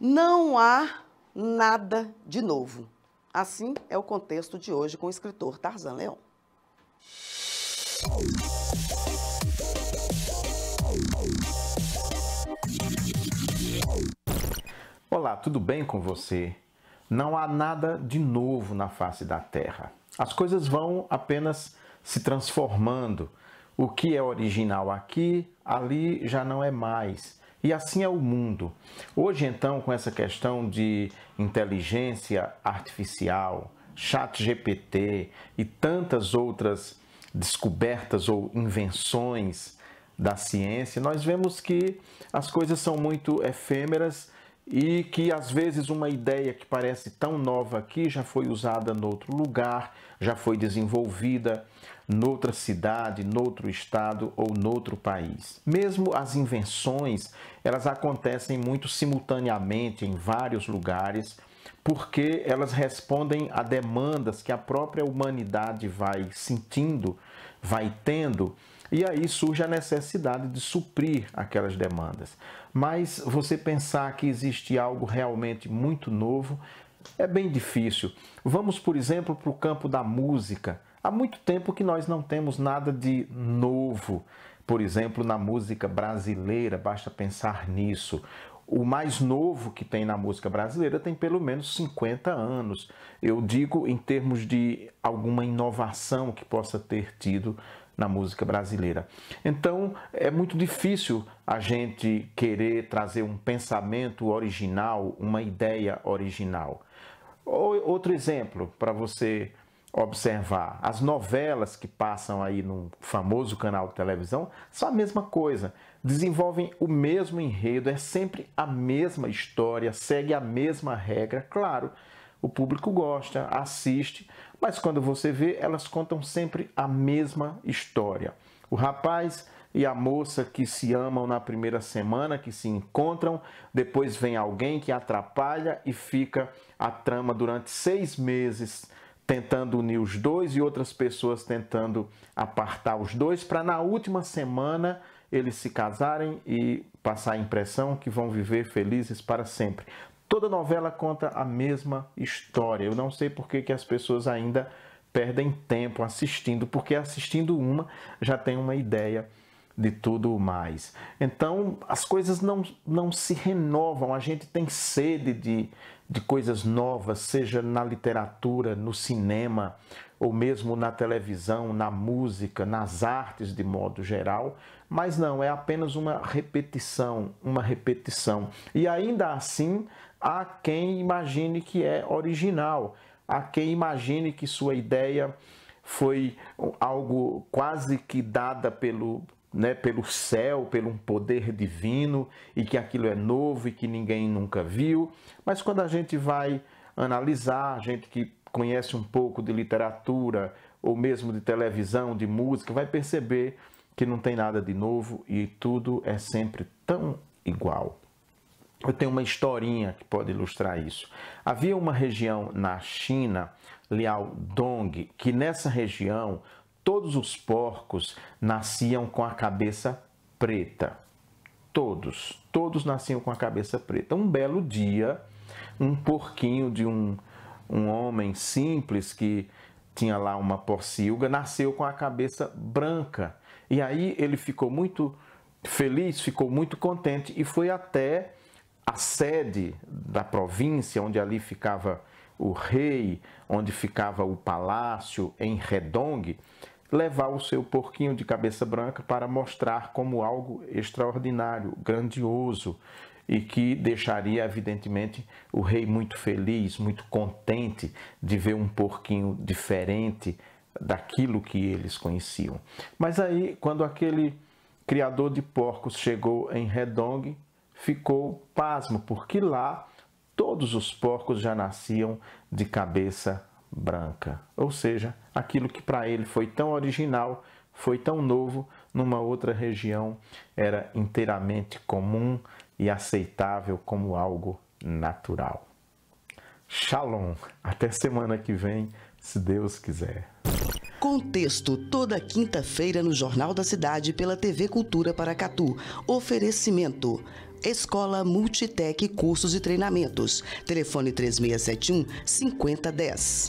Não há nada de novo. Assim é o contexto de hoje com o escritor Tarzan Leão. Olá, tudo bem com você? Não há nada de novo na face da Terra. As coisas vão apenas se transformando. O que é original aqui, ali já não é mais. E assim é o mundo. Hoje, então, com essa questão de inteligência artificial, chat GPT e tantas outras descobertas ou invenções da ciência, nós vemos que as coisas são muito efêmeras e que às vezes uma ideia que parece tão nova aqui já foi usada outro lugar, já foi desenvolvida noutra cidade, noutro estado ou noutro país. Mesmo as invenções, elas acontecem muito simultaneamente em vários lugares, porque elas respondem a demandas que a própria humanidade vai sentindo, vai tendo e aí surge a necessidade de suprir aquelas demandas. Mas você pensar que existe algo realmente muito novo é bem difícil. Vamos, por exemplo, para o campo da música. Há muito tempo que nós não temos nada de novo. Por exemplo, na música brasileira, basta pensar nisso. O mais novo que tem na música brasileira tem pelo menos 50 anos. Eu digo em termos de alguma inovação que possa ter tido na música brasileira. Então é muito difícil a gente querer trazer um pensamento original, uma ideia original. Outro exemplo para você observar: as novelas que passam aí no famoso canal de televisão são a mesma coisa, desenvolvem o mesmo enredo, é sempre a mesma história, segue a mesma regra, claro. O público gosta, assiste, mas quando você vê, elas contam sempre a mesma história. O rapaz e a moça que se amam na primeira semana, que se encontram, depois vem alguém que atrapalha e fica a trama durante seis meses tentando unir os dois e outras pessoas tentando apartar os dois para na última semana eles se casarem e passar a impressão que vão viver felizes para sempre. Toda novela conta a mesma história. Eu não sei por que, que as pessoas ainda perdem tempo assistindo, porque assistindo uma já tem uma ideia de tudo mais. Então, as coisas não, não se renovam, a gente tem sede de, de coisas novas, seja na literatura, no cinema, ou mesmo na televisão, na música, nas artes de modo geral, mas não, é apenas uma repetição, uma repetição. E ainda assim, há quem imagine que é original, há quem imagine que sua ideia foi algo quase que dada pelo, né, pelo céu, pelo um poder divino e que aquilo é novo e que ninguém nunca viu. Mas quando a gente vai analisar, a gente que conhece um pouco de literatura ou mesmo de televisão, de música, vai perceber que não tem nada de novo e tudo é sempre tão igual. Eu tenho uma historinha que pode ilustrar isso. Havia uma região na China, Liaodong, que nessa região Todos os porcos nasciam com a cabeça preta. Todos, todos nasciam com a cabeça preta. Um belo dia, um porquinho de um, um homem simples que tinha lá uma porcilga, nasceu com a cabeça branca. E aí ele ficou muito feliz, ficou muito contente e foi até a sede da província, onde ali ficava o rei, onde ficava o palácio em Redong, levar o seu porquinho de cabeça branca para mostrar como algo extraordinário, grandioso e que deixaria, evidentemente, o rei muito feliz, muito contente de ver um porquinho diferente daquilo que eles conheciam. Mas aí, quando aquele criador de porcos chegou em Redong, ficou pasmo, porque lá todos os porcos já nasciam de cabeça branca. Ou seja, aquilo que para ele foi tão original, foi tão novo, numa outra região era inteiramente comum e aceitável como algo natural. Shalom! Até semana que vem, se Deus quiser. Contexto toda quinta-feira no Jornal da Cidade pela TV Cultura Paracatu. Oferecimento. Escola Multitec Cursos e Treinamentos. Telefone 3671 5010.